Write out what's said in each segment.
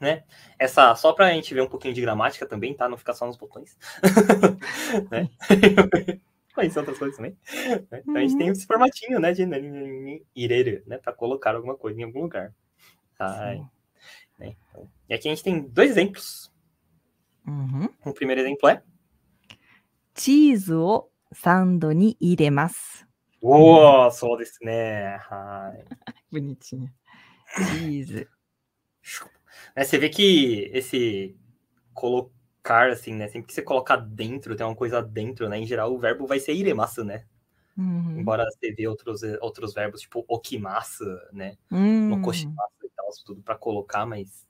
né? Essa, só para a gente ver um pouquinho de gramática também, tá? Não ficar só nos botões. né? Conhecer outras coisas também. Né? Então a gente tem uhum. esse formatinho, né? De irer, né? Para colocar alguma coisa em algum lugar. Tá? Né? Então, e aqui a gente tem dois exemplos. Uhum. O primeiro exemplo é... Cheese o sando ni iremasu. Uou, sou desse, né? Bonitinho. Cheese. Né, você vê que esse colocar, assim, né? Sempre que você colocar dentro, tem uma coisa dentro, né? Em geral, o verbo vai ser iremasu, né? Uhum. Embora você vê outros, eh, outros verbos, tipo okimasu, né? Uhum. No koshimasu e tal, tudo para colocar, mas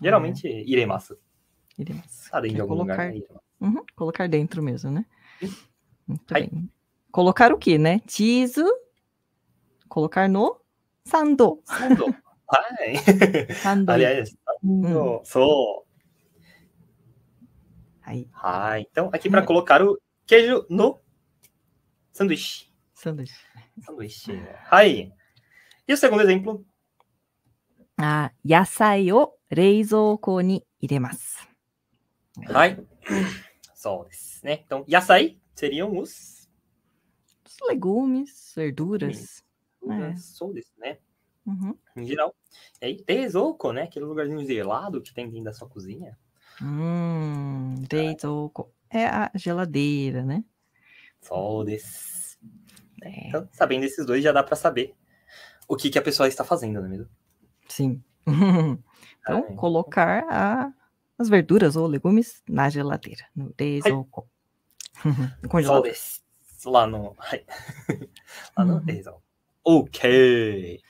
geralmente uhum. É. iremasu. Iremasu. Tá dentro de algum colocar... lugar. Né? Uhum. Colocar dentro mesmo, né? Muito bem. Colocar o que, né? Tizu. Colocar no sando. Sando. はい。あれです。うん、そう。はい。はい。Então, aqui para colocar o queijo no sanduíche. Sanduíche. Sanduíche. Hai. E o segundo exemplo? Ah, yasai o Então, seriam os... Os legumes, verduras. é. Uhum. Em geral. E aí teizouko, né? Aquele lugarzinho gelado que tem dentro da sua cozinha. Hum, tá. teizouko. É a geladeira, né? Só desse. É. Então, sabendo esses dois, já dá para saber o que, que a pessoa está fazendo, não é mesmo? Sim. então, colocar a, as verduras ou legumes na geladeira, no teizouko. desse. Lá no... lá no uhum. Ok.